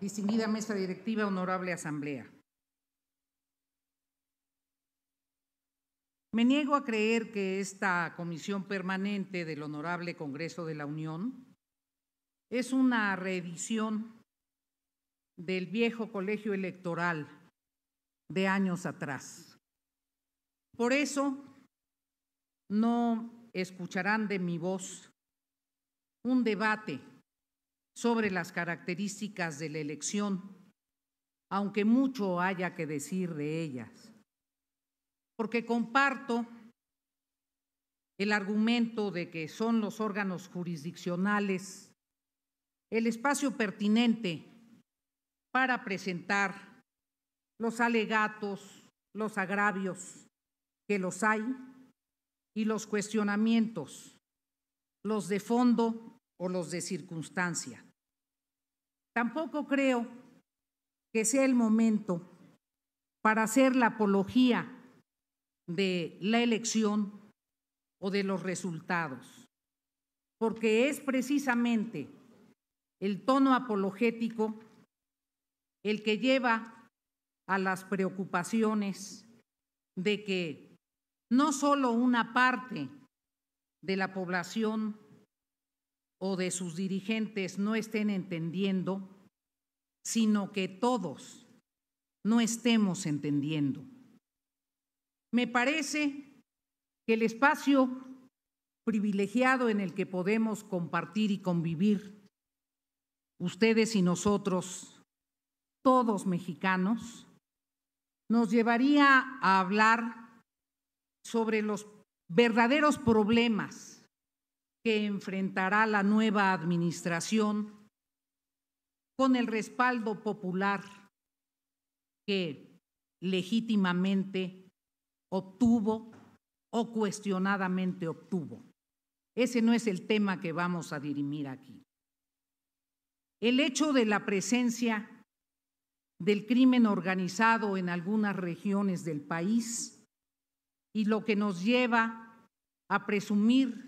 distinguida mesa directiva, honorable asamblea. Me niego a creer que esta comisión permanente del Honorable Congreso de la Unión es una reedición del viejo colegio electoral de años atrás. Por eso no escucharán de mi voz un debate sobre las características de la elección, aunque mucho haya que decir de ellas, porque comparto el argumento de que son los órganos jurisdiccionales el espacio pertinente para presentar los alegatos, los agravios que los hay y los cuestionamientos, los de fondo o los de circunstancia. Tampoco creo que sea el momento para hacer la apología de la elección o de los resultados, porque es precisamente el tono apologético el que lleva a las preocupaciones de que no solo una parte de la población o de sus dirigentes no estén entendiendo, sino que todos no estemos entendiendo. Me parece que el espacio privilegiado en el que podemos compartir y convivir, ustedes y nosotros, todos mexicanos, nos llevaría a hablar sobre los verdaderos problemas que enfrentará la nueva administración con el respaldo popular que legítimamente obtuvo o cuestionadamente obtuvo. Ese no es el tema que vamos a dirimir aquí. El hecho de la presencia del crimen organizado en algunas regiones del país y lo que nos lleva a presumir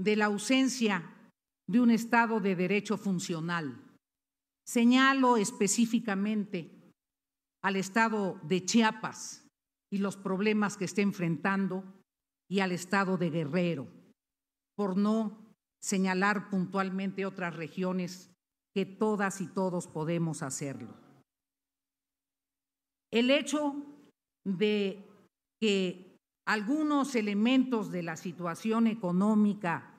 de la ausencia de un Estado de derecho funcional. Señalo específicamente al Estado de Chiapas y los problemas que está enfrentando y al Estado de Guerrero, por no señalar puntualmente otras regiones que todas y todos podemos hacerlo. El hecho de que algunos elementos de la situación económica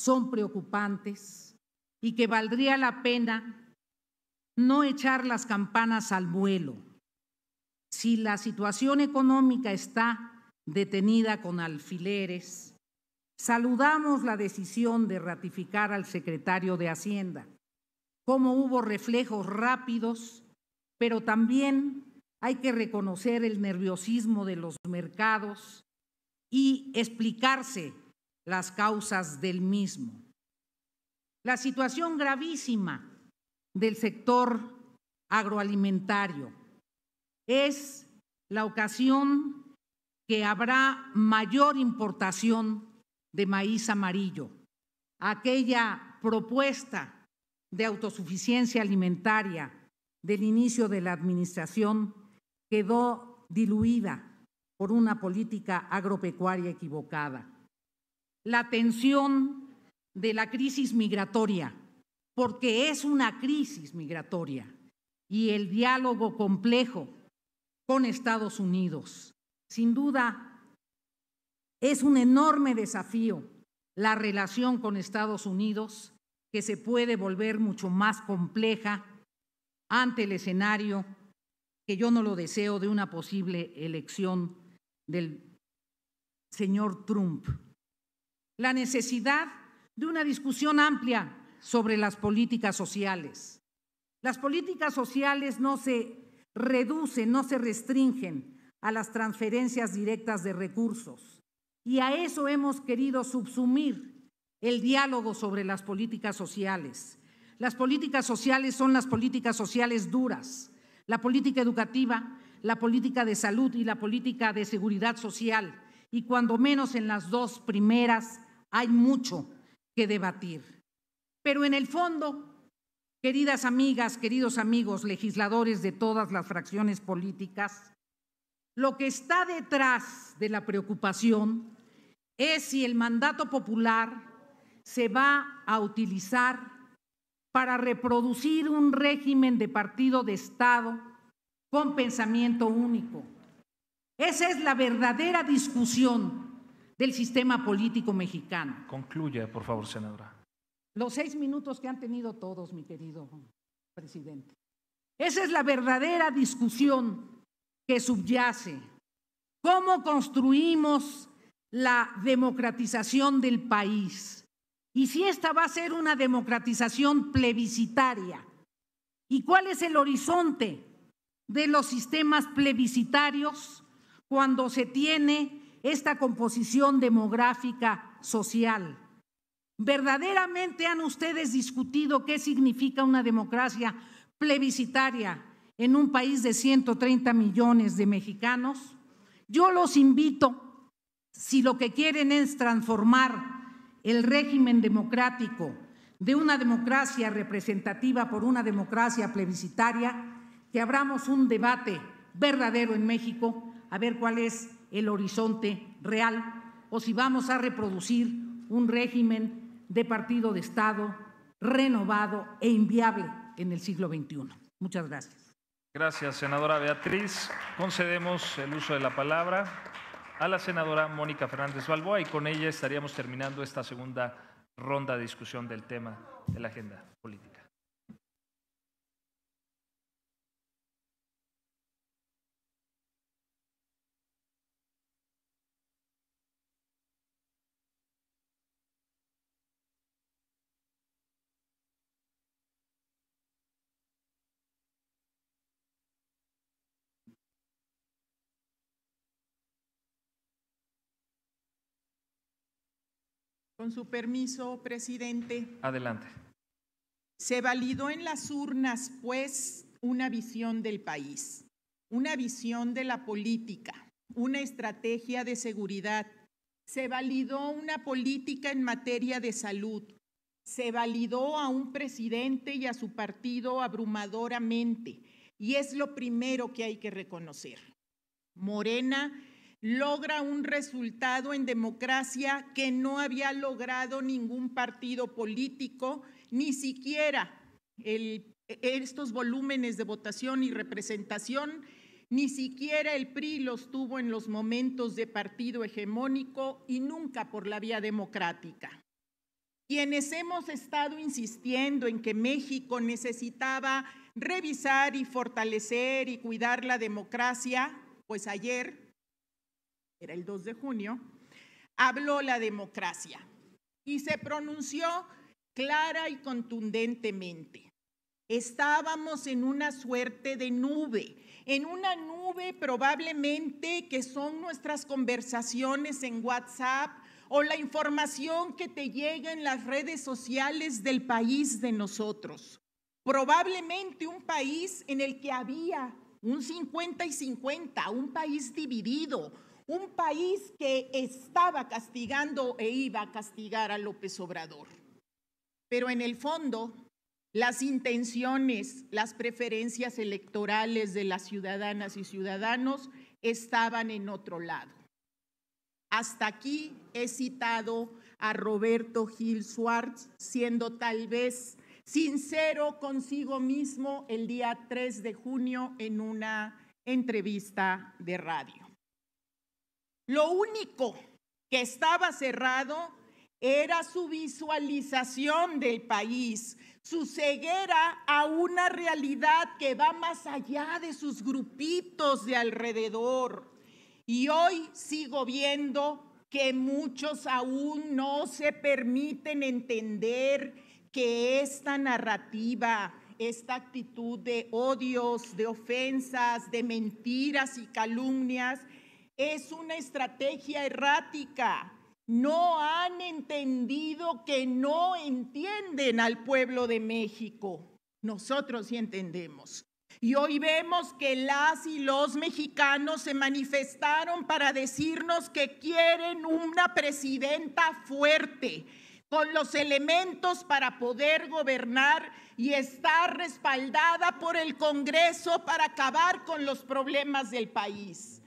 son preocupantes y que valdría la pena no echar las campanas al vuelo. Si la situación económica está detenida con alfileres, saludamos la decisión de ratificar al secretario de Hacienda, como hubo reflejos rápidos, pero también hay que reconocer el nerviosismo de los mercados y explicarse las causas del mismo. La situación gravísima del sector agroalimentario es la ocasión que habrá mayor importación de maíz amarillo. Aquella propuesta de autosuficiencia alimentaria del inicio de la administración quedó diluida por una política agropecuaria equivocada la tensión de la crisis migratoria, porque es una crisis migratoria, y el diálogo complejo con Estados Unidos. Sin duda, es un enorme desafío la relación con Estados Unidos, que se puede volver mucho más compleja ante el escenario que yo no lo deseo de una posible elección del señor Trump la necesidad de una discusión amplia sobre las políticas sociales. Las políticas sociales no se reducen, no se restringen a las transferencias directas de recursos. Y a eso hemos querido subsumir el diálogo sobre las políticas sociales. Las políticas sociales son las políticas sociales duras, la política educativa, la política de salud y la política de seguridad social. Y cuando menos en las dos primeras hay mucho que debatir. Pero en el fondo, queridas amigas, queridos amigos, legisladores de todas las fracciones políticas, lo que está detrás de la preocupación es si el mandato popular se va a utilizar para reproducir un régimen de partido de Estado con pensamiento único. Esa es la verdadera discusión del sistema político mexicano. Concluye, por favor, senadora. Los seis minutos que han tenido todos, mi querido presidente. Esa es la verdadera discusión que subyace. ¿Cómo construimos la democratización del país? Y si esta va a ser una democratización plebiscitaria. ¿Y cuál es el horizonte de los sistemas plebiscitarios cuando se tiene esta composición demográfica social. ¿Verdaderamente han ustedes discutido qué significa una democracia plebiscitaria en un país de 130 millones de mexicanos? Yo los invito, si lo que quieren es transformar el régimen democrático de una democracia representativa por una democracia plebiscitaria, que abramos un debate verdadero en México a ver cuál es el horizonte real o si vamos a reproducir un régimen de partido de Estado renovado e inviable en el siglo XXI. Muchas gracias. Gracias, senadora Beatriz. Concedemos el uso de la palabra a la senadora Mónica Fernández Balboa y con ella estaríamos terminando esta segunda ronda de discusión del tema de la agenda. Con su permiso, presidente. Adelante. Se validó en las urnas, pues, una visión del país, una visión de la política, una estrategia de seguridad. Se validó una política en materia de salud. Se validó a un presidente y a su partido abrumadoramente. Y es lo primero que hay que reconocer. Morena logra un resultado en democracia que no había logrado ningún partido político, ni siquiera estos volúmenes de votación y representación, ni siquiera el PRI los tuvo en los momentos de partido hegemónico y nunca por la vía democrática. Quienes hemos estado insistiendo en que México necesitaba revisar y fortalecer y cuidar la democracia, pues ayer era el 2 de junio, habló la democracia y se pronunció clara y contundentemente. Estábamos en una suerte de nube, en una nube probablemente que son nuestras conversaciones en WhatsApp o la información que te llega en las redes sociales del país de nosotros. Probablemente un país en el que había un 50 y 50, un país dividido, un país que estaba castigando e iba a castigar a López Obrador. Pero en el fondo, las intenciones, las preferencias electorales de las ciudadanas y ciudadanos estaban en otro lado. Hasta aquí he citado a Roberto Gil Schwartz, siendo tal vez sincero consigo mismo el día 3 de junio en una entrevista de radio. Lo único que estaba cerrado era su visualización del país, su ceguera a una realidad que va más allá de sus grupitos de alrededor. Y hoy sigo viendo que muchos aún no se permiten entender que esta narrativa, esta actitud de odios, de ofensas, de mentiras y calumnias, es una estrategia errática. No han entendido que no entienden al pueblo de México. Nosotros sí entendemos. Y hoy vemos que las y los mexicanos se manifestaron para decirnos que quieren una presidenta fuerte, con los elementos para poder gobernar y estar respaldada por el Congreso para acabar con los problemas del país.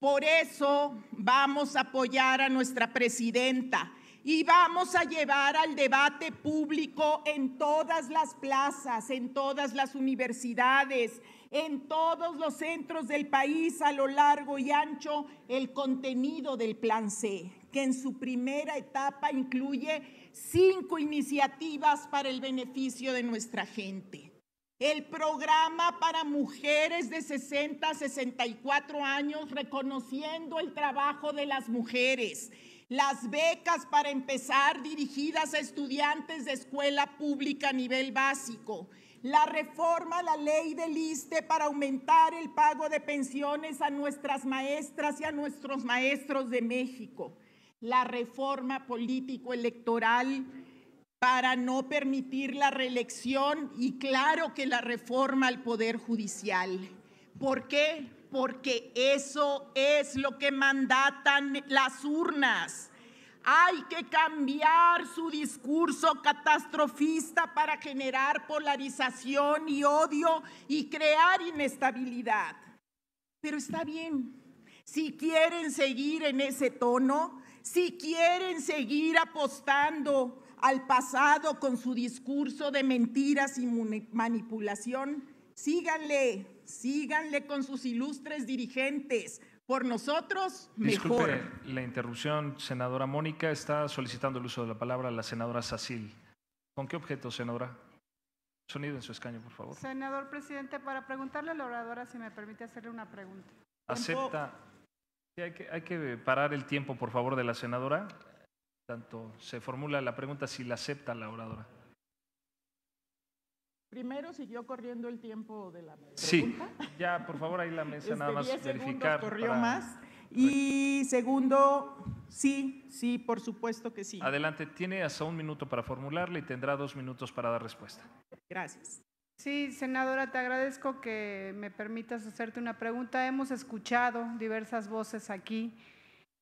Por eso vamos a apoyar a nuestra presidenta y vamos a llevar al debate público en todas las plazas, en todas las universidades, en todos los centros del país a lo largo y ancho el contenido del Plan C, que en su primera etapa incluye cinco iniciativas para el beneficio de nuestra gente. El programa para mujeres de 60 a 64 años reconociendo el trabajo de las mujeres. Las becas para empezar dirigidas a estudiantes de escuela pública a nivel básico. La reforma a la ley del ISTE para aumentar el pago de pensiones a nuestras maestras y a nuestros maestros de México. La reforma político-electoral para no permitir la reelección y claro que la reforma al Poder Judicial. ¿Por qué? Porque eso es lo que mandatan las urnas. Hay que cambiar su discurso catastrofista para generar polarización y odio y crear inestabilidad. Pero está bien, si quieren seguir en ese tono, si quieren seguir apostando al pasado con su discurso de mentiras y manipulación. Síganle, síganle con sus ilustres dirigentes. Por nosotros, mejor. Disculpe la interrupción, senadora Mónica. Está solicitando el uso de la palabra la senadora Sacil. ¿Con qué objeto, senadora? Sonido en su escaño, por favor. Senador presidente, para preguntarle a la oradora si me permite hacerle una pregunta. ¿Acepta? que, hay que parar el tiempo, por favor, de la senadora. Tanto se formula la pregunta si la acepta la oradora. Primero siguió corriendo el tiempo de la pregunta. Sí, ya por favor ahí la mesa este, nada más verificar. Corrió más. Y segundo, sí, sí, por supuesto que sí. Adelante, tiene hasta un minuto para formularla y tendrá dos minutos para dar respuesta. Gracias. Sí, senadora, te agradezco que me permitas hacerte una pregunta. Hemos escuchado diversas voces aquí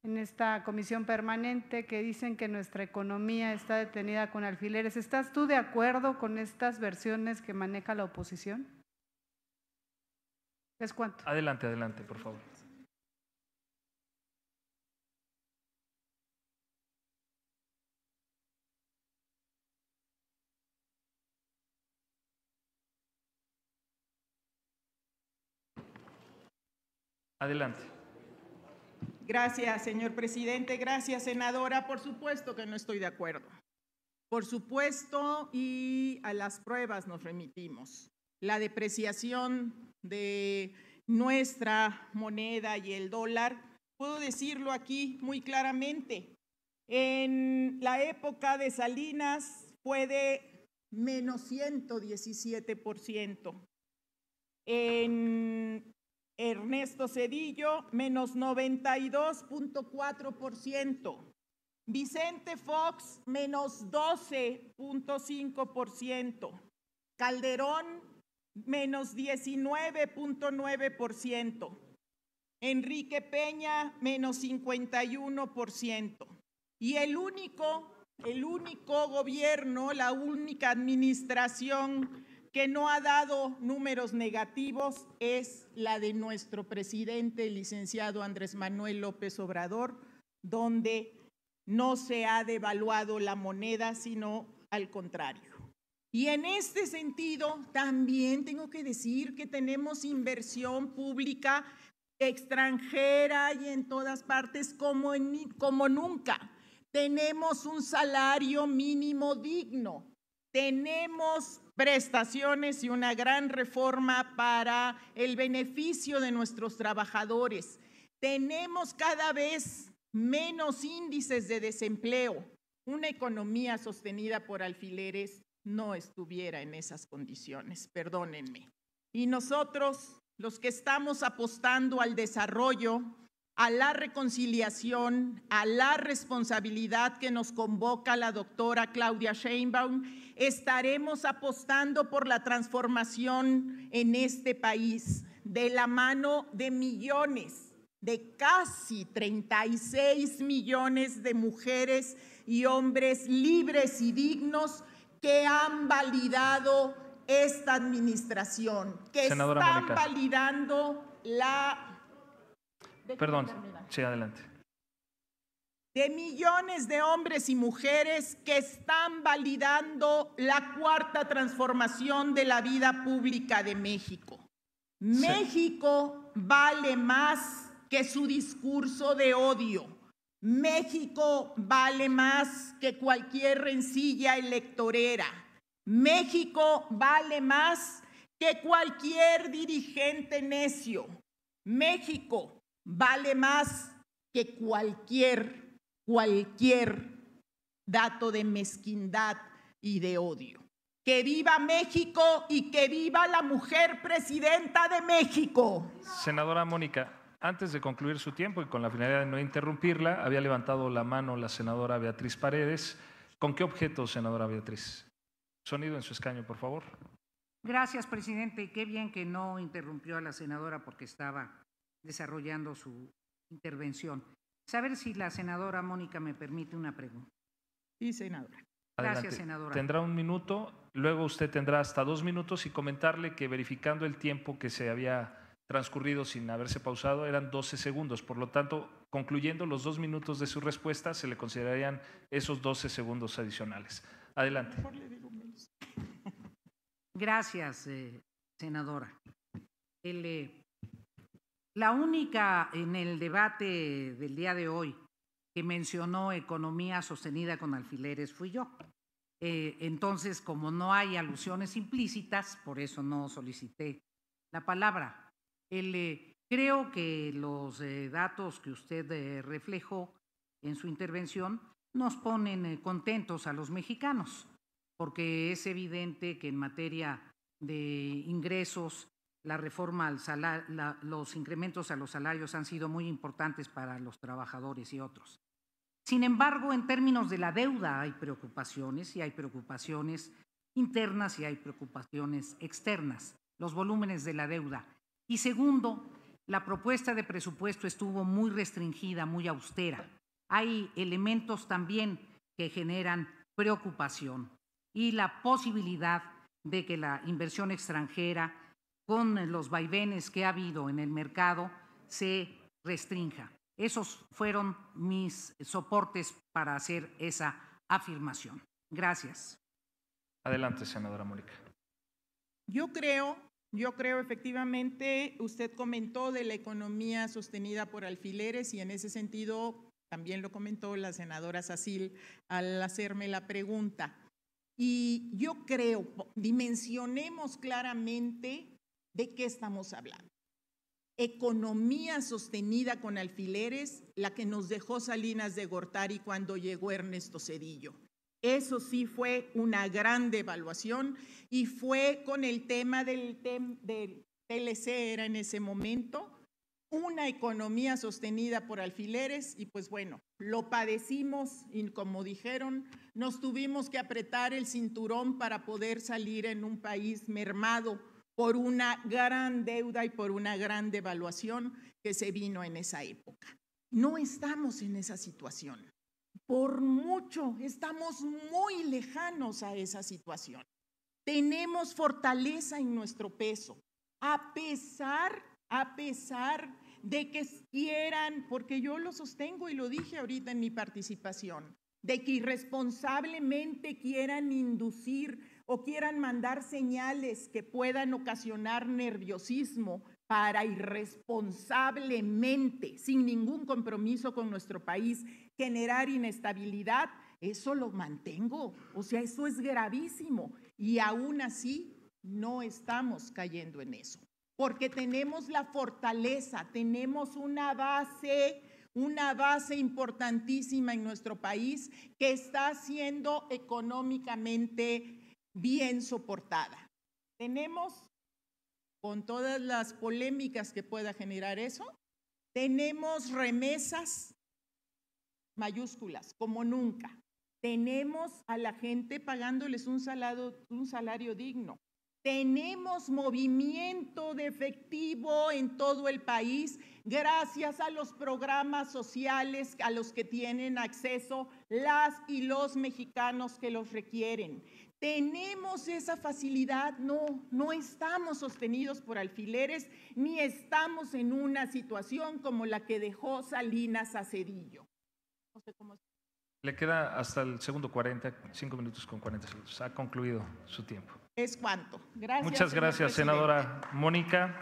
en esta comisión permanente que dicen que nuestra economía está detenida con alfileres. ¿Estás tú de acuerdo con estas versiones que maneja la oposición? ¿Es cuánto? Adelante, adelante, por favor. Adelante. Gracias, señor presidente. Gracias, senadora. Por supuesto que no estoy de acuerdo. Por supuesto, y a las pruebas nos remitimos. La depreciación de nuestra moneda y el dólar, puedo decirlo aquí muy claramente, en la época de Salinas fue de menos 117%. En Ernesto Cedillo, menos 92.4%. Vicente Fox, menos 12.5%. Calderón, menos 19.9%. Enrique Peña, menos 51%. Y el único, el único gobierno, la única administración que no ha dado números negativos es la de nuestro presidente, el licenciado Andrés Manuel López Obrador, donde no se ha devaluado la moneda, sino al contrario. Y en este sentido, también tengo que decir que tenemos inversión pública extranjera y en todas partes como, como nunca. Tenemos un salario mínimo digno, tenemos prestaciones y una gran reforma para el beneficio de nuestros trabajadores. Tenemos cada vez menos índices de desempleo. Una economía sostenida por alfileres no estuviera en esas condiciones, perdónenme. Y nosotros, los que estamos apostando al desarrollo, a la reconciliación, a la responsabilidad que nos convoca la doctora Claudia Sheinbaum, estaremos apostando por la transformación en este país de la mano de millones, de casi 36 millones de mujeres y hombres libres y dignos que han validado esta administración, que están validando la Perdón, sí, adelante. De millones de hombres y mujeres que están validando la cuarta transformación de la vida pública de México. México vale más que su discurso de odio. México vale más que cualquier rencilla electorera. México vale más que cualquier dirigente necio. México vale más que cualquier, cualquier dato de mezquindad y de odio. Que viva México y que viva la mujer presidenta de México. Senadora Mónica, antes de concluir su tiempo y con la finalidad de no interrumpirla, había levantado la mano la senadora Beatriz Paredes. ¿Con qué objeto, senadora Beatriz? Sonido en su escaño, por favor. Gracias, presidente. Qué bien que no interrumpió a la senadora porque estaba desarrollando su intervención. Saber si la senadora Mónica me permite una pregunta. Sí, senadora. Gracias, senadora. Tendrá un minuto, luego usted tendrá hasta dos minutos y comentarle que verificando el tiempo que se había transcurrido sin haberse pausado eran 12 segundos. Por lo tanto, concluyendo los dos minutos de su respuesta, se le considerarían esos 12 segundos adicionales. Adelante. Gracias, eh, senadora. El, eh, la única en el debate del día de hoy que mencionó economía sostenida con alfileres fui yo. Eh, entonces, como no hay alusiones implícitas, por eso no solicité la palabra. Eh, creo que los eh, datos que usted reflejó en su intervención nos ponen contentos a los mexicanos, porque es evidente que en materia de ingresos la reforma al los incrementos a los salarios han sido muy importantes para los trabajadores y otros. Sin embargo, en términos de la deuda hay preocupaciones y hay preocupaciones internas y hay preocupaciones externas, los volúmenes de la deuda. Y segundo, la propuesta de presupuesto estuvo muy restringida, muy austera. Hay elementos también que generan preocupación y la posibilidad de que la inversión extranjera con los vaivenes que ha habido en el mercado se restrinja. Esos fueron mis soportes para hacer esa afirmación. Gracias. Adelante, senadora Mónica. Yo creo, yo creo efectivamente, usted comentó de la economía sostenida por alfileres y en ese sentido también lo comentó la senadora Sacil al hacerme la pregunta. Y yo creo, dimensionemos claramente ¿De qué estamos hablando? Economía sostenida con alfileres, la que nos dejó Salinas de Gortari cuando llegó Ernesto Cedillo. Eso sí fue una gran devaluación y fue con el tema del, del TLC, era en ese momento, una economía sostenida por alfileres y pues bueno, lo padecimos y como dijeron, nos tuvimos que apretar el cinturón para poder salir en un país mermado por una gran deuda y por una gran devaluación que se vino en esa época. No estamos en esa situación. Por mucho, estamos muy lejanos a esa situación. Tenemos fortaleza en nuestro peso, a pesar, a pesar de que quieran, porque yo lo sostengo y lo dije ahorita en mi participación, de que irresponsablemente quieran inducir o quieran mandar señales que puedan ocasionar nerviosismo para irresponsablemente, sin ningún compromiso con nuestro país, generar inestabilidad, eso lo mantengo. O sea, eso es gravísimo. Y aún así, no estamos cayendo en eso. Porque tenemos la fortaleza, tenemos una base una base importantísima en nuestro país que está siendo económicamente bien soportada. Tenemos, con todas las polémicas que pueda generar eso, tenemos remesas mayúsculas, como nunca. Tenemos a la gente pagándoles un salario, un salario digno. Tenemos movimiento de efectivo en todo el país gracias a los programas sociales a los que tienen acceso las y los mexicanos que los requieren. Tenemos esa facilidad, no, no estamos sostenidos por alfileres ni estamos en una situación como la que dejó Salinas a Le queda hasta el segundo 40, 5 minutos con 40 segundos. Ha concluido su tiempo. Es cuanto. Muchas gracias, senadora Mónica.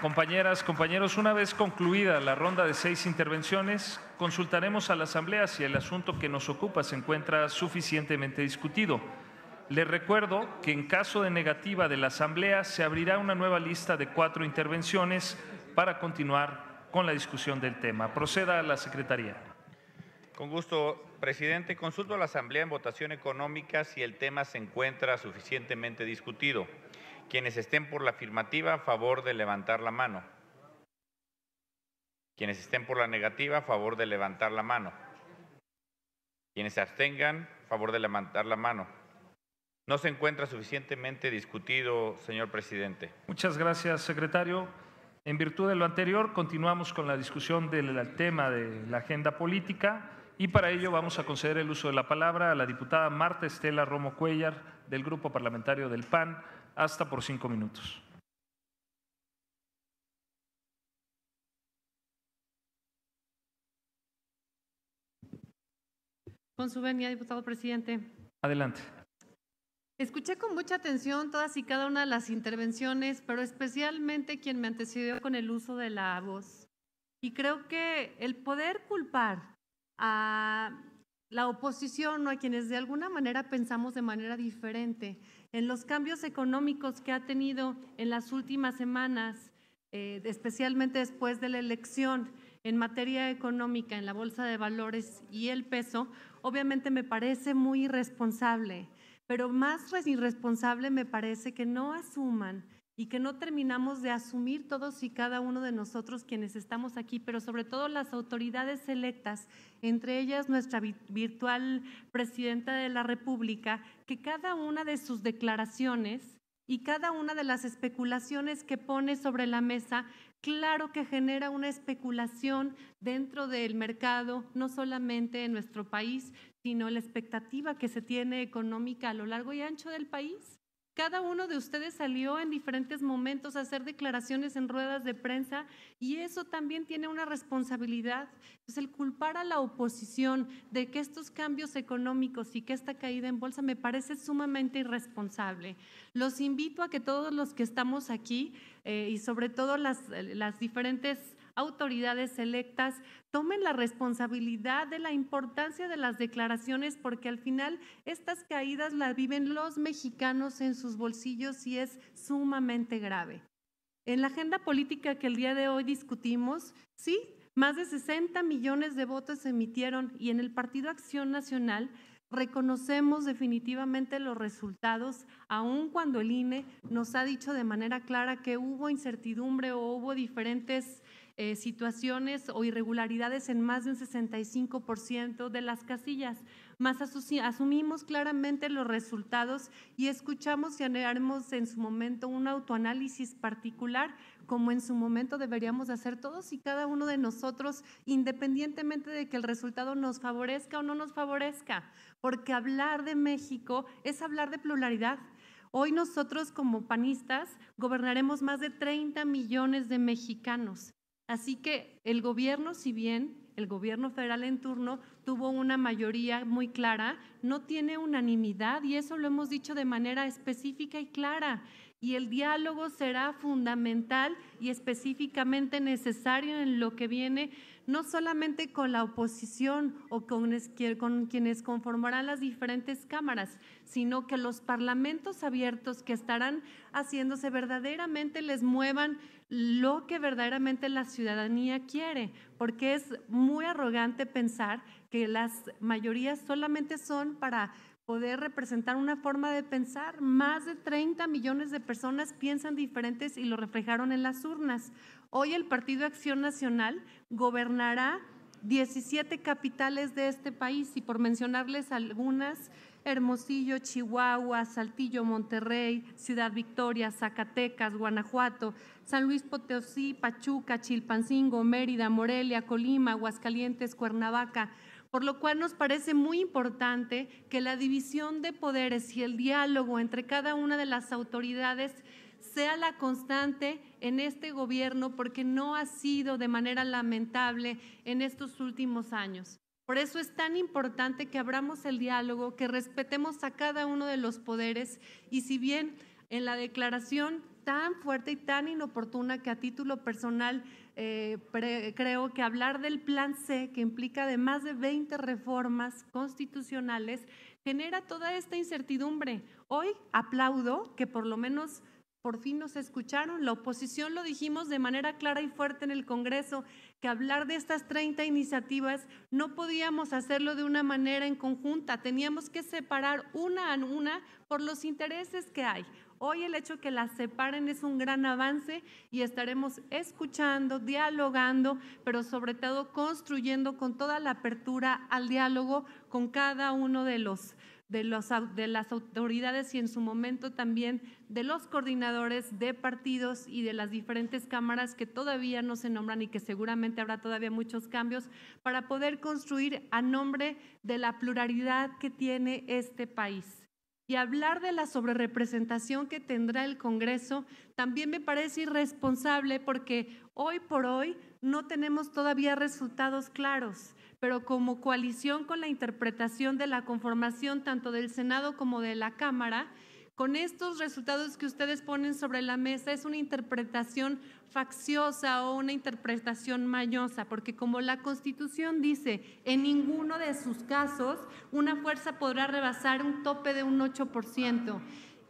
Compañeras, compañeros, una vez concluida la ronda de seis intervenciones, consultaremos a la Asamblea si el asunto que nos ocupa se encuentra suficientemente discutido. Les recuerdo que en caso de negativa de la Asamblea se abrirá una nueva lista de cuatro intervenciones para continuar con la discusión del tema. Proceda la Secretaría. Con gusto, presidente. Consulto a la Asamblea en votación económica si el tema se encuentra suficientemente discutido. Quienes estén por la afirmativa, a favor de levantar la mano. Quienes estén por la negativa, a favor de levantar la mano. Quienes se abstengan, a favor de levantar la mano. No se encuentra suficientemente discutido, señor presidente. Muchas gracias, secretario. En virtud de lo anterior, continuamos con la discusión del tema de la agenda política y para ello vamos a conceder el uso de la palabra a la diputada Marta Estela Romo Cuellar del Grupo Parlamentario del PAN hasta por cinco minutos. Con su venia, diputado presidente. Adelante. Escuché con mucha atención todas y cada una de las intervenciones, pero especialmente quien me antecedió con el uso de la voz. Y creo que el poder culpar a la oposición o a quienes de alguna manera pensamos de manera diferente. En los cambios económicos que ha tenido en las últimas semanas, eh, especialmente después de la elección en materia económica, en la bolsa de valores y el peso, obviamente me parece muy irresponsable, pero más irresponsable me parece que no asuman y que no terminamos de asumir todos y cada uno de nosotros quienes estamos aquí, pero sobre todo las autoridades electas, entre ellas nuestra virtual presidenta de la República, que cada una de sus declaraciones y cada una de las especulaciones que pone sobre la mesa, claro que genera una especulación dentro del mercado, no solamente en nuestro país, sino la expectativa que se tiene económica a lo largo y ancho del país cada uno de ustedes salió en diferentes momentos a hacer declaraciones en ruedas de prensa y eso también tiene una responsabilidad. Es el culpar a la oposición de que estos cambios económicos y que esta caída en bolsa me parece sumamente irresponsable. Los invito a que todos los que estamos aquí eh, y sobre todo las, las diferentes autoridades electas tomen la responsabilidad de la importancia de las declaraciones porque al final estas caídas las viven los mexicanos en sus bolsillos y es sumamente grave. En la agenda política que el día de hoy discutimos, sí, más de 60 millones de votos se emitieron y en el Partido Acción Nacional reconocemos definitivamente los resultados, aun cuando el INE nos ha dicho de manera clara que hubo incertidumbre o hubo diferentes eh, situaciones o irregularidades en más de un 65% de las casillas, más asumimos claramente los resultados y escuchamos y haremos en su momento un autoanálisis particular, como en su momento deberíamos hacer todos y cada uno de nosotros, independientemente de que el resultado nos favorezca o no nos favorezca, porque hablar de México es hablar de pluralidad. Hoy nosotros como panistas gobernaremos más de 30 millones de mexicanos Así que el gobierno, si bien el gobierno federal en turno tuvo una mayoría muy clara, no tiene unanimidad y eso lo hemos dicho de manera específica y clara. Y el diálogo será fundamental y específicamente necesario en lo que viene, no solamente con la oposición o con, quienes conformarán las diferentes cámaras, sino que los parlamentos abiertos que estarán haciéndose verdaderamente les muevan lo que verdaderamente la ciudadanía quiere, porque es muy arrogante pensar que las mayorías solamente son para poder representar una forma de pensar. Más de 30 millones de personas piensan diferentes y lo reflejaron en las urnas. Hoy el Partido Acción Nacional gobernará 17 capitales de este país y por mencionarles algunas, Hermosillo, Chihuahua, Saltillo, Monterrey, Ciudad Victoria, Zacatecas, Guanajuato, San Luis Potosí, Pachuca, Chilpancingo, Mérida, Morelia, Colima, Aguascalientes, Cuernavaca, por lo cual nos parece muy importante que la división de poderes y el diálogo entre cada una de las autoridades sea la constante en este gobierno porque no ha sido de manera lamentable en estos últimos años. Por eso es tan importante que abramos el diálogo, que respetemos a cada uno de los poderes y si bien en la declaración tan fuerte y tan inoportuna que a título personal eh, creo que hablar del plan C, que implica de más de 20 reformas constitucionales, genera toda esta incertidumbre. Hoy aplaudo que por lo menos por fin nos escucharon. La oposición lo dijimos de manera clara y fuerte en el Congreso, que hablar de estas 30 iniciativas no podíamos hacerlo de una manera en conjunta. Teníamos que separar una a una por los intereses que hay. Hoy el hecho que las separen es un gran avance y estaremos escuchando, dialogando, pero sobre todo construyendo con toda la apertura al diálogo con cada uno de los de, los, de las autoridades y en su momento también de los coordinadores de partidos y de las diferentes cámaras que todavía no se nombran y que seguramente habrá todavía muchos cambios para poder construir a nombre de la pluralidad que tiene este país y hablar de la sobrerepresentación que tendrá el Congreso también me parece irresponsable porque hoy por hoy no tenemos todavía resultados claros, pero como coalición con la interpretación de la conformación tanto del Senado como de la Cámara, con estos resultados que ustedes ponen sobre la mesa es una interpretación facciosa o una interpretación mañosa, porque como la Constitución dice, en ninguno de sus casos una fuerza podrá rebasar un tope de un 8%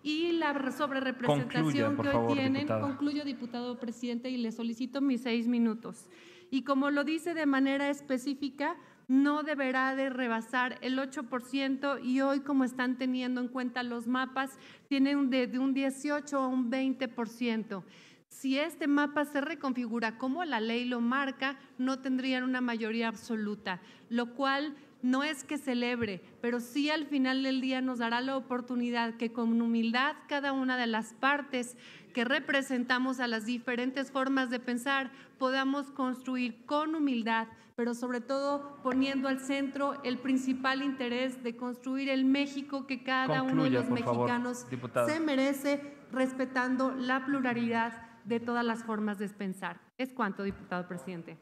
y la sobrerepresentación que hoy tienen. Concluyo, diputado presidente, y le solicito mis seis minutos. Y como lo dice de manera específica, no deberá de rebasar el 8% y hoy como están teniendo en cuenta los mapas, tienen de, de un 18 a un 20%. Si este mapa se reconfigura como la ley lo marca, no tendrían una mayoría absoluta, lo cual no es que celebre, pero sí al final del día nos dará la oportunidad que con humildad cada una de las partes que representamos a las diferentes formas de pensar podamos construir con humildad pero sobre todo poniendo al centro el principal interés de construir el México que cada uno de los mexicanos se merece, respetando la pluralidad de todas las formas de pensar. Es cuanto, diputado presidente.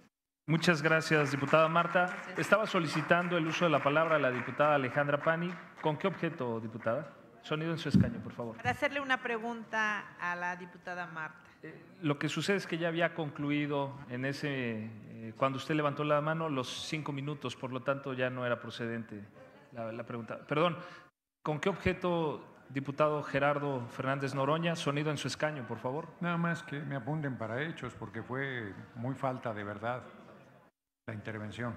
Muchas gracias, diputada Marta. Estaba solicitando el uso de la palabra a la diputada Alejandra Pani. ¿Con qué objeto, diputada? Sonido en su escaño, por favor. Para hacerle una pregunta a la diputada Marta. Eh, lo que sucede es que ya había concluido en ese cuando usted levantó la mano, los cinco minutos, por lo tanto ya no era procedente la, pregunta. Perdón, ¿con qué objeto, diputado Gerardo Fernández Noroña, sonido en su escaño, por favor? Nada más que me apunten para hechos, porque fue muy falta de verdad la intervención.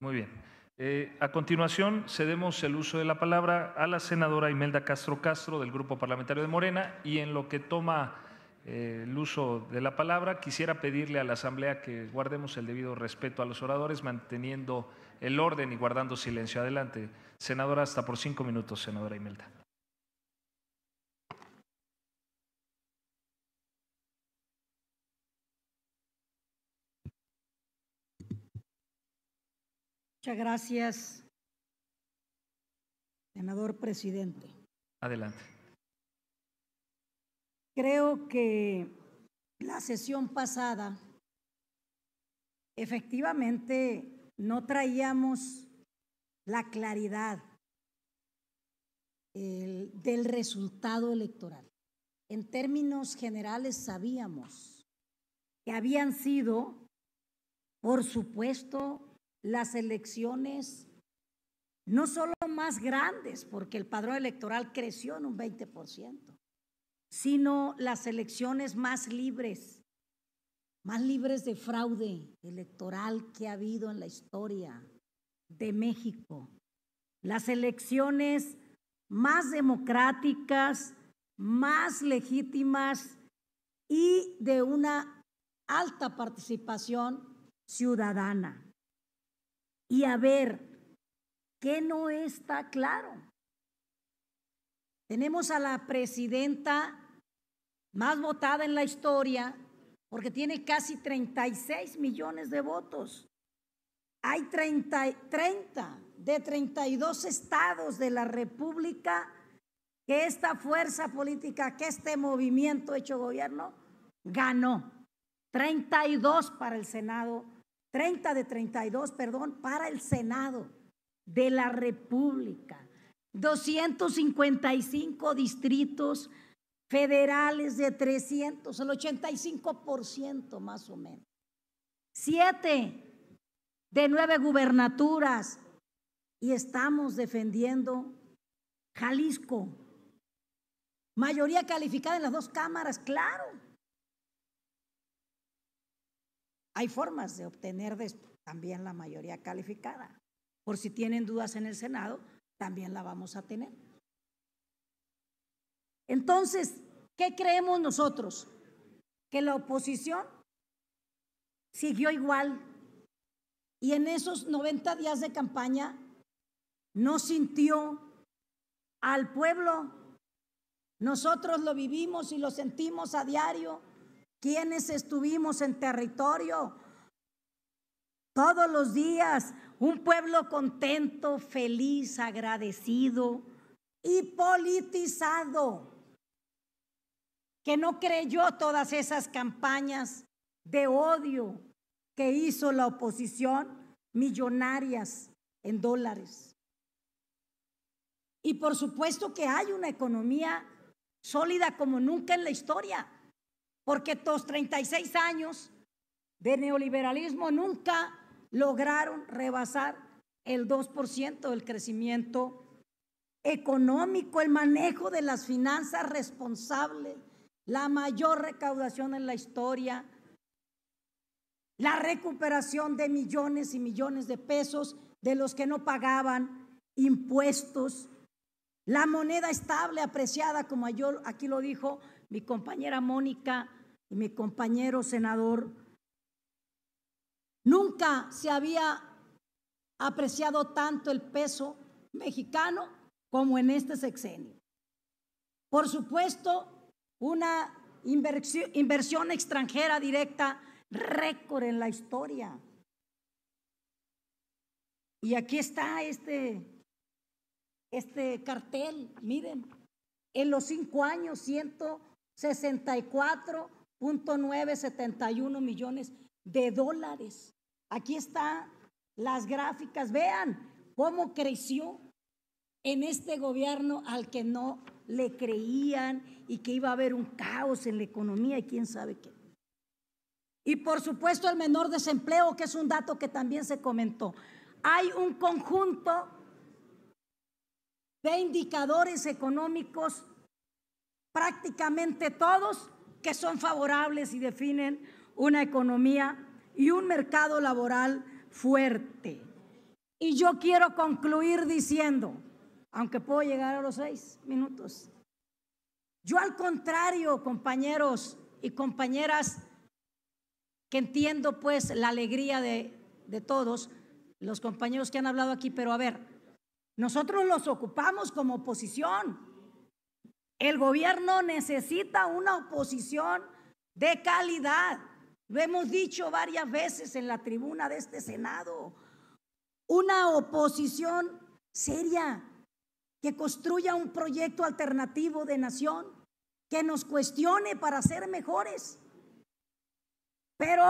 Muy bien. Eh, a continuación, cedemos el uso de la palabra a la senadora Imelda Castro Castro del Grupo Parlamentario de Morena y en lo que toma eh, el uso de la palabra. Quisiera pedirle a la Asamblea que guardemos el debido respeto a los oradores, manteniendo el orden y guardando silencio. Adelante, senadora, hasta por cinco minutos, senadora Imelda. Muchas gracias, senador presidente. Adelante. Creo que la sesión pasada, efectivamente, no traíamos la claridad del resultado electoral. En términos generales sabíamos que habían sido, por supuesto, las elecciones no solo más grandes, porque el padrón electoral creció en un 20%, sino las elecciones más libres, más libres de fraude electoral que ha habido en la historia de México, las elecciones más democráticas, más legítimas y de una alta participación ciudadana. Y a ver, ¿qué no está claro? Tenemos a la presidenta más votada en la historia porque tiene casi 36 millones de votos. Hay 30, de 32 estados de la República que esta fuerza política, que este movimiento hecho gobierno, ganó. 32 para el Senado, 30 de 32, perdón, para el Senado de la República. 255 distritos federales de 300, el 85% más o menos. Siete de nueve gubernaturas y estamos defendiendo Jalisco. Mayoría calificada en las dos cámaras, claro. Hay formas de obtener también la mayoría calificada. Por si tienen dudas en el Senado, también la vamos a tener. Entonces, ¿qué creemos nosotros? Que la oposición siguió igual y en esos 90 días de campaña no sintió al pueblo. Nosotros lo vivimos y lo sentimos a diario. Quienes estuvimos en territorio todos los días un pueblo contento, feliz, agradecido y politizado, que no creyó todas esas campañas de odio que hizo la oposición, millonarias en dólares. Y por supuesto que hay una economía sólida como nunca en la historia, porque estos 36 años de neoliberalismo nunca lograron rebasar el 2% del crecimiento económico, el manejo de las finanzas responsable, la mayor recaudación en la historia, la recuperación de millones y millones de pesos de los que no pagaban impuestos, la moneda estable, apreciada, como yo aquí lo dijo mi compañera Mónica y mi compañero senador Nunca se había apreciado tanto el peso mexicano como en este sexenio. Por supuesto, una inversión, extranjera directa récord en la historia. Y aquí está este, este cartel, miren, en los cinco años 164.971 millones de dólares. Aquí están las gráficas. Vean cómo creció en este gobierno al que no le creían y que iba a haber un caos en la economía y quién sabe qué. Y por supuesto el menor desempleo, que es un dato que también se comentó. Hay un conjunto de indicadores económicos, prácticamente todos, que son favorables y definen una economía y un mercado laboral fuerte. Y yo quiero concluir diciendo, aunque puedo llegar a los seis minutos, yo al contrario, compañeros y compañeras, que entiendo pues la alegría de, de todos, los compañeros que han hablado aquí, pero a ver, nosotros los ocupamos como oposición. El gobierno necesita una oposición de calidad. Lo hemos dicho varias veces en la tribuna de este Senado. Una oposición seria que construya un proyecto alternativo de nación, que nos cuestione para ser mejores. Pero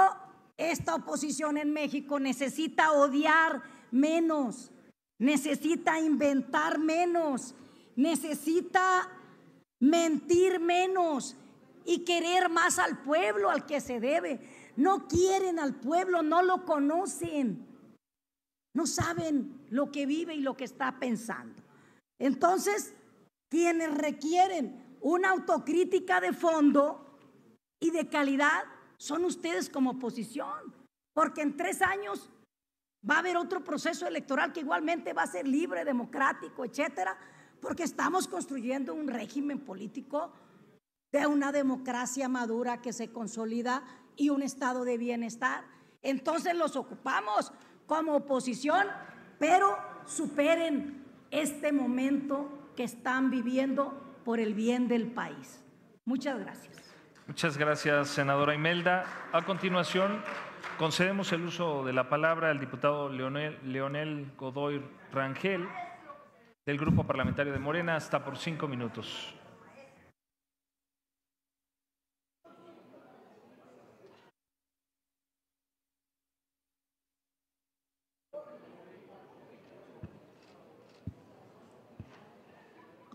esta oposición en México necesita odiar menos, necesita inventar menos, necesita mentir menos, y querer más al pueblo al que se debe. No quieren al pueblo, no lo conocen. No saben lo que vive y lo que está pensando. Entonces, quienes requieren una autocrítica de fondo y de calidad son ustedes como oposición. Porque en tres años va a haber otro proceso electoral que igualmente va a ser libre, democrático, etcétera, porque estamos construyendo un régimen político de una democracia madura que se consolida y un estado de bienestar. Entonces los ocupamos como oposición, pero superen este momento que están viviendo por el bien del país. Muchas gracias. Muchas gracias, senadora Imelda. A continuación, concedemos el uso de la palabra al diputado Leonel, Leonel Godoy Rangel del Grupo Parlamentario de Morena hasta por cinco minutos.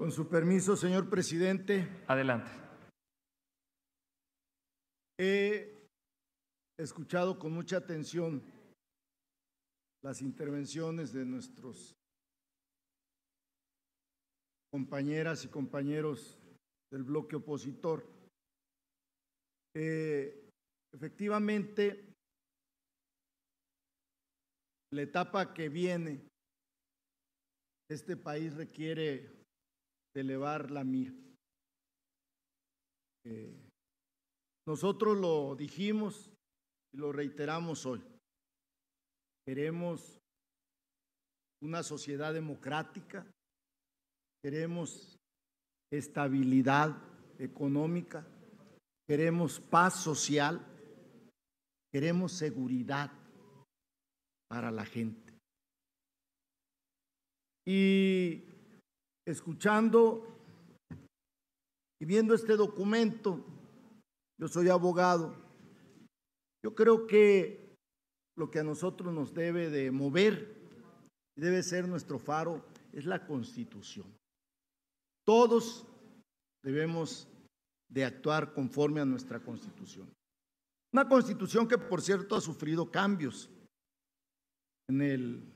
Con su permiso, señor presidente. Adelante. He escuchado con mucha atención las intervenciones de nuestros compañeras y compañeros del bloque opositor. Eh, efectivamente, la etapa que viene, este país requiere elevar la mira. Eh, nosotros lo dijimos y lo reiteramos hoy. Queremos una sociedad democrática, queremos estabilidad económica, queremos paz social, queremos seguridad para la gente. Y escuchando y viendo este documento, yo soy abogado, yo creo que lo que a nosotros nos debe de mover y debe ser nuestro faro es la constitución. Todos debemos de actuar conforme a nuestra constitución. Una constitución que, por cierto, ha sufrido cambios. En el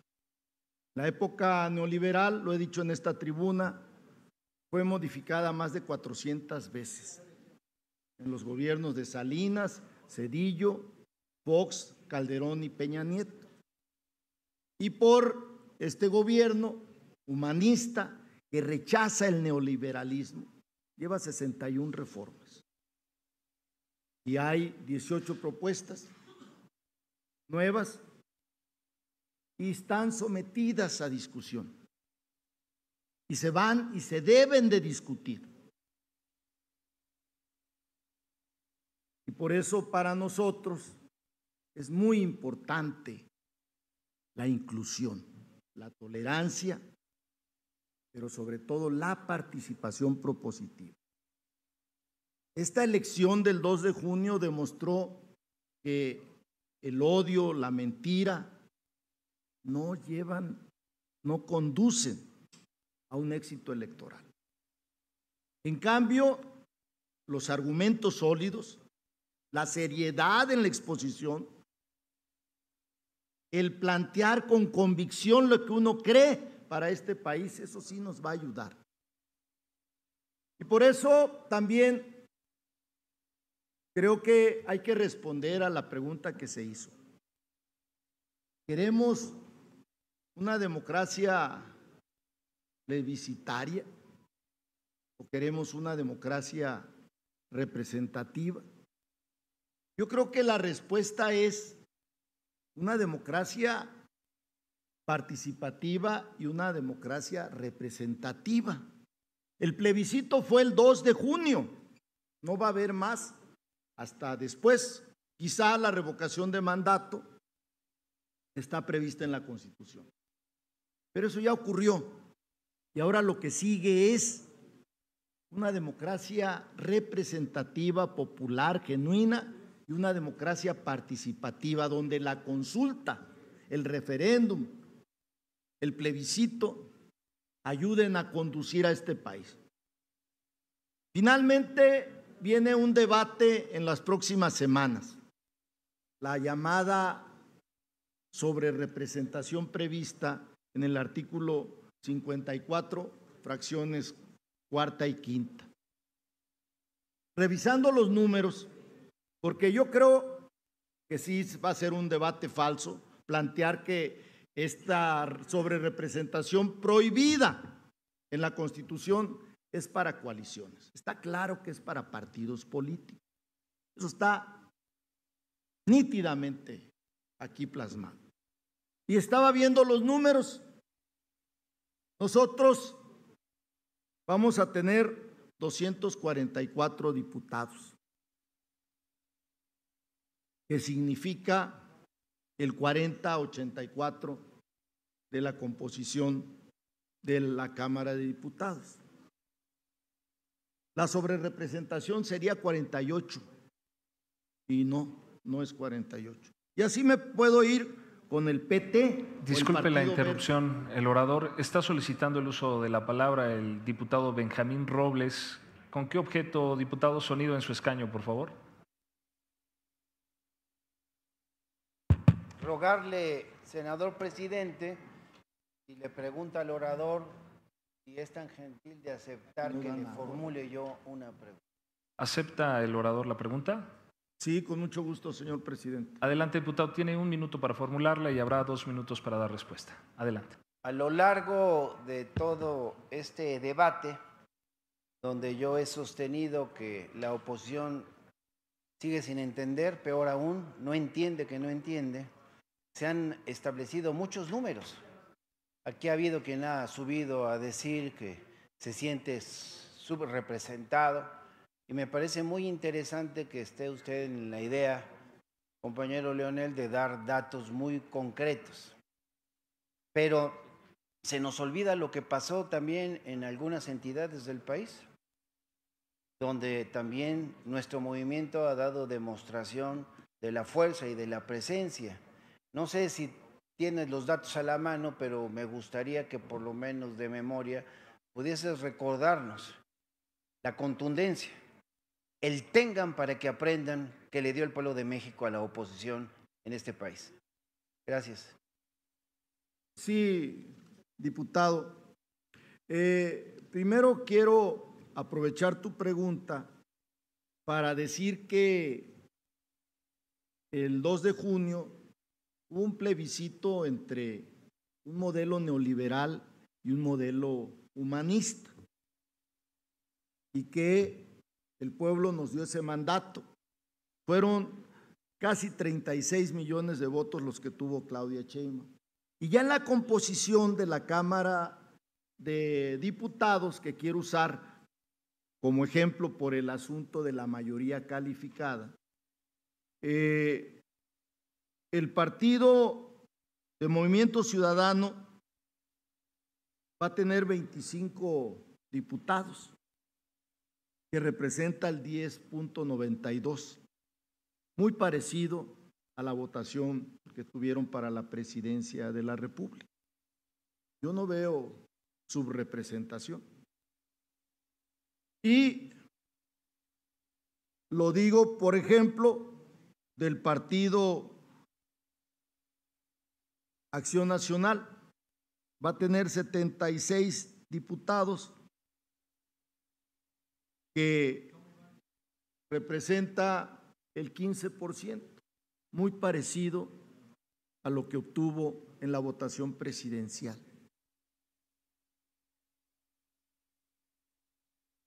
la época neoliberal, lo he dicho en esta tribuna, fue modificada más de 400 veces en los gobiernos de Salinas, Cedillo, Fox, Calderón y Peña Nieto. Y por este gobierno humanista que rechaza el neoliberalismo, lleva 61 reformas. Y hay 18 propuestas nuevas y están sometidas a discusión. Y se van y se deben de discutir. Y por eso para nosotros es muy importante la inclusión, la tolerancia, pero sobre todo la participación propositiva. Esta elección del 2 de junio demostró que el odio, la mentira, no llevan, no conducen a un éxito electoral. En cambio, los argumentos sólidos, la seriedad en la exposición, el plantear con convicción lo que uno cree para este país, eso sí nos va a ayudar. Y por eso también creo que hay que responder a la pregunta que se hizo. ¿Queremos una democracia plebiscitaria o queremos una democracia representativa? Yo creo que la respuesta es una democracia participativa y una democracia representativa. El plebiscito fue el 2 de junio, no va a haber más hasta después. Quizá la revocación de mandato está prevista en la Constitución. Pero eso ya ocurrió. Y ahora lo que sigue es una democracia representativa, popular, genuina y una democracia participativa donde la consulta, el referéndum, el plebiscito ayuden a conducir a este país. Finalmente viene un debate en las próximas semanas, la llamada sobre representación prevista en el artículo 54, fracciones cuarta y quinta. Revisando los números, porque yo creo que sí va a ser un debate falso plantear que esta sobrerepresentación prohibida en la Constitución es para coaliciones. Está claro que es para partidos políticos. Eso está nítidamente aquí plasmado. Y estaba viendo los números nosotros vamos a tener 244 diputados, que significa el 40-84 de la composición de la Cámara de Diputados. La sobrerepresentación sería 48 y no, no es 48. Y así me puedo ir con el PT. Disculpe la interrupción, el orador está solicitando el uso de la palabra el diputado Benjamín Robles. ¿Con qué objeto, diputado, sonido en su escaño, por favor? Rogarle, senador presidente, y le pregunta al orador si es tan gentil de aceptar que le formule yo una pregunta. ¿Acepta el orador la pregunta? Sí, con mucho gusto, señor presidente. Adelante, diputado. Tiene un minuto para formularla y habrá dos minutos para dar respuesta. Adelante. A lo largo de todo este debate, donde yo he sostenido que la oposición sigue sin entender, peor aún, no entiende que no entiende, se han establecido muchos números. Aquí ha habido quien ha subido a decir que se siente subrepresentado y me parece muy interesante que esté usted en la idea, compañero Leonel, de dar datos muy concretos. Pero se nos olvida lo que pasó también en algunas entidades del país, donde también nuestro movimiento ha dado demostración de la fuerza y de la presencia. No sé si tienes los datos a la mano, pero me gustaría que por lo menos de memoria pudieses recordarnos la contundencia el tengan para que aprendan que le dio el pueblo de México a la oposición en este país. Gracias. Sí, diputado. Eh, primero quiero aprovechar tu pregunta para decir que el 2 de junio hubo un plebiscito entre un modelo neoliberal y un modelo humanista y que el pueblo nos dio ese mandato. Fueron casi 36 millones de votos los que tuvo Claudia Sheinbaum. Y ya en la composición de la Cámara de Diputados, que quiero usar como ejemplo por el asunto de la mayoría calificada, eh, el partido de Movimiento Ciudadano va a tener 25 diputados que representa el 10.92, muy parecido a la votación que tuvieron para la presidencia de la República. Yo no veo subrepresentación. Y lo digo, por ejemplo, del partido Acción Nacional. Va a tener 76 diputados representa el 15%, muy parecido a lo que obtuvo en la votación presidencial.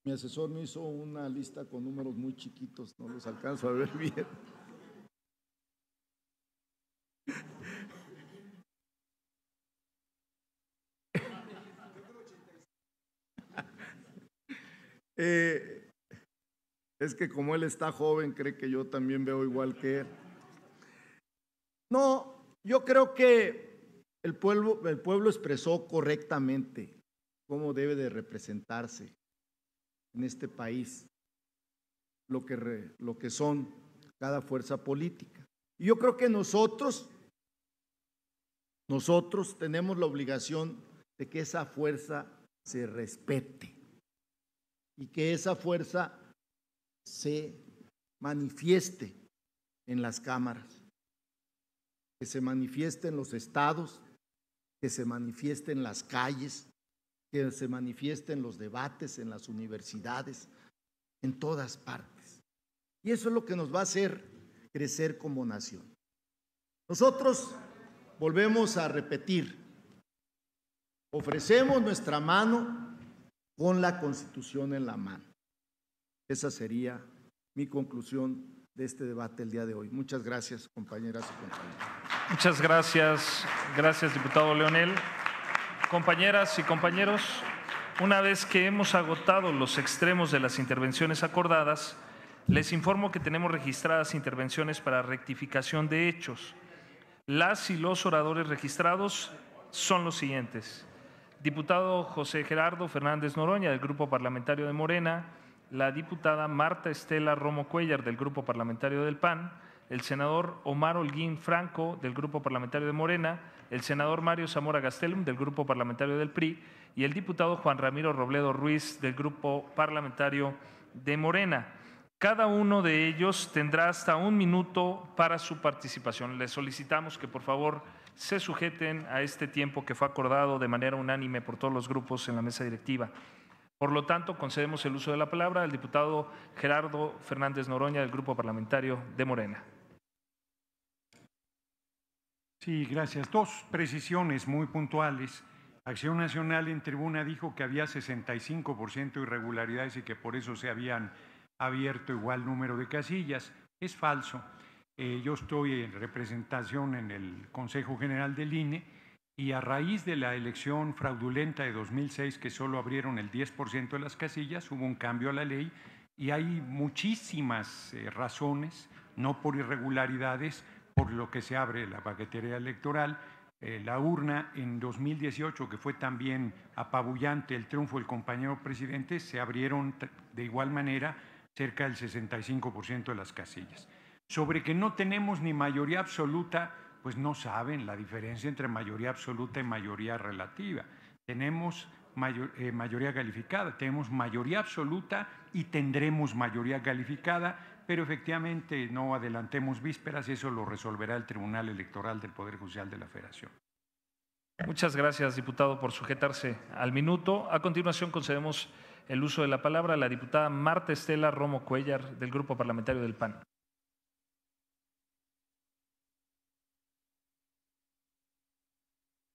Mi asesor me hizo una lista con números muy chiquitos, no los alcanzo a ver bien. Eh, es que como él está joven, cree que yo también veo igual que él. No, yo creo que el pueblo, pueblo expresó correctamente cómo debe de representarse en este país, lo que, lo que son cada fuerza política. Y yo creo que nosotros, nosotros tenemos la obligación de que esa fuerza se respete y que esa fuerza se manifieste en las cámaras, que se manifieste en los estados, que se manifieste en las calles, que se manifieste en los debates, en las universidades, en todas partes. Y eso es lo que nos va a hacer crecer como nación. Nosotros volvemos a repetir, ofrecemos nuestra mano con la constitución en la mano. Esa sería mi conclusión de este debate el día de hoy. Muchas gracias, compañeras y compañeros. Muchas gracias, gracias, diputado Leonel. Compañeras y compañeros, una vez que hemos agotado los extremos de las intervenciones acordadas, les informo que tenemos registradas intervenciones para rectificación de hechos. Las y los oradores registrados son los siguientes. Diputado José Gerardo Fernández Noroña, del Grupo Parlamentario de Morena, la diputada Marta Estela Romo Cuellar del Grupo Parlamentario del PAN, el senador Omar Holguín Franco del Grupo Parlamentario de Morena, el senador Mario Zamora Gastelum del Grupo Parlamentario del PRI y el diputado Juan Ramiro Robledo Ruiz del Grupo Parlamentario de Morena. Cada uno de ellos tendrá hasta un minuto para su participación. Les solicitamos que por favor se sujeten a este tiempo que fue acordado de manera unánime por todos los grupos en la mesa directiva. Por lo tanto, concedemos el uso de la palabra al diputado Gerardo Fernández Noroña del Grupo Parlamentario de Morena. Sí, gracias. Dos precisiones muy puntuales. Acción Nacional en tribuna dijo que había 65% de irregularidades y que por eso se habían abierto igual número de casillas. Es falso. Eh, yo estoy en representación en el Consejo General del INE y a raíz de la elección fraudulenta de 2006, que solo abrieron el 10% de las casillas, hubo un cambio a la ley y hay muchísimas eh, razones, no por irregularidades, por lo que se abre la paquetería electoral. Eh, la urna en 2018, que fue también apabullante el triunfo del compañero presidente, se abrieron de igual manera cerca del 65% de las casillas. Sobre que no tenemos ni mayoría absoluta pues no saben la diferencia entre mayoría absoluta y mayoría relativa. Tenemos eh, mayoría calificada, tenemos mayoría absoluta y tendremos mayoría calificada, pero efectivamente no adelantemos vísperas, eso lo resolverá el Tribunal Electoral del Poder Judicial de la Federación. Muchas gracias, diputado, por sujetarse al minuto. A continuación concedemos el uso de la palabra a la diputada Marta Estela Romo Cuellar del Grupo Parlamentario del PAN.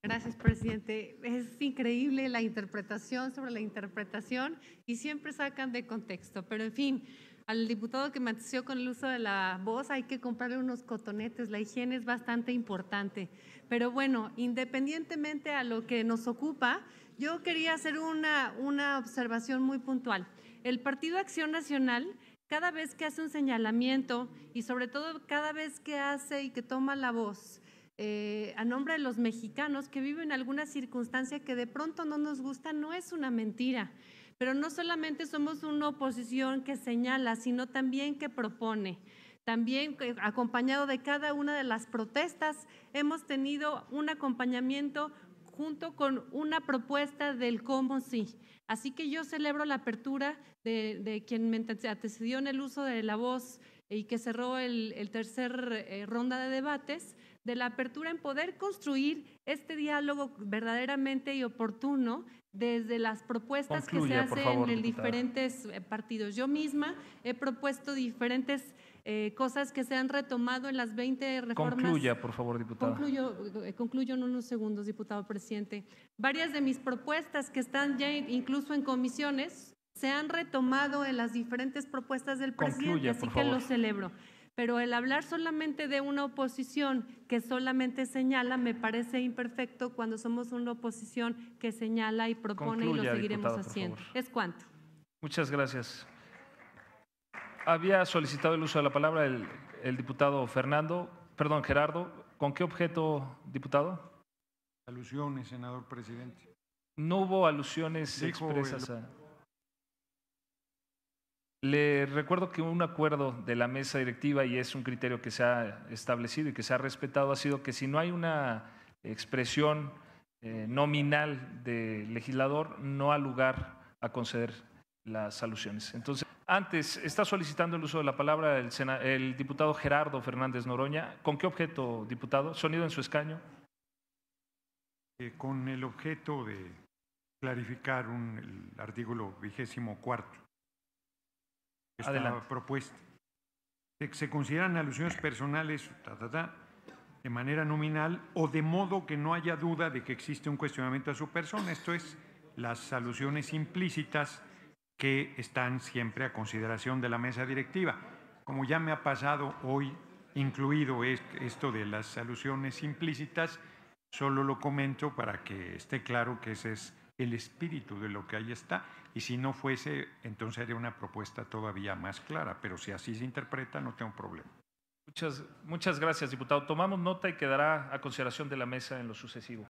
Gracias, presidente. Es increíble la interpretación sobre la interpretación y siempre sacan de contexto. Pero en fin, al diputado que me anunció con el uso de la voz hay que comprarle unos cotonetes. La higiene es bastante importante. Pero bueno, independientemente a lo que nos ocupa, yo quería hacer una, una observación muy puntual. El Partido Acción Nacional cada vez que hace un señalamiento y sobre todo cada vez que hace y que toma la voz eh, a nombre de los mexicanos que viven alguna circunstancia que de pronto no nos gusta, no es una mentira. Pero no solamente somos una oposición que señala, sino también que propone. También eh, acompañado de cada una de las protestas, hemos tenido un acompañamiento junto con una propuesta del cómo sí. Así que yo celebro la apertura de, quien me antecedió en el uso de la voz y que cerró el, tercer eh, ronda de debates, de la apertura en poder construir este diálogo verdaderamente y oportuno desde las propuestas que se hacen en diferentes eh, partidos. Yo misma he propuesto diferentes eh, cosas que se han retomado en las 20 reformas. Concluya, por favor, diputado. Eh, concluyo, en unos segundos, diputado presidente. Varias de mis propuestas que están ya incluso en comisiones se han retomado en las diferentes propuestas del presidente, así que lo celebro. Pero el hablar solamente de una oposición que solamente señala me parece imperfecto cuando somos una oposición que señala y propone y lo seguiremos haciendo. ¿Es cuanto. Muchas gracias. Había solicitado el uso de la palabra el, diputado Fernando, perdón, Gerardo. ¿Con qué objeto, diputado? Alusiones, senador presidente. No hubo alusiones expresas a... Le recuerdo que un acuerdo de la mesa directiva, y es un criterio que se ha establecido y que se ha respetado, ha sido que si no hay una expresión eh, nominal del legislador, no ha lugar a conceder las alusiones. Entonces, antes, está solicitando el uso de la palabra el, diputado Gerardo Fernández Noroña. ¿Con qué objeto, diputado? ¿Sonido en su escaño? Eh, con el objeto de clarificar un, el artículo vigésimo cuarto esta la propuesta. Se, consideran alusiones personales de manera nominal o de modo que no haya duda de que existe un cuestionamiento a su persona. Esto es las alusiones implícitas que están siempre a consideración de la mesa directiva. Como ya me ha pasado hoy, incluido esto de las alusiones implícitas, solo lo comento para que esté claro que ese es el espíritu de lo que ahí está. Y si no fuese, entonces haría una propuesta todavía más clara. Pero si así se interpreta, no tengo problema. Muchas, muchas gracias, diputado. Tomamos nota y quedará a consideración de la mesa en lo sucesivo.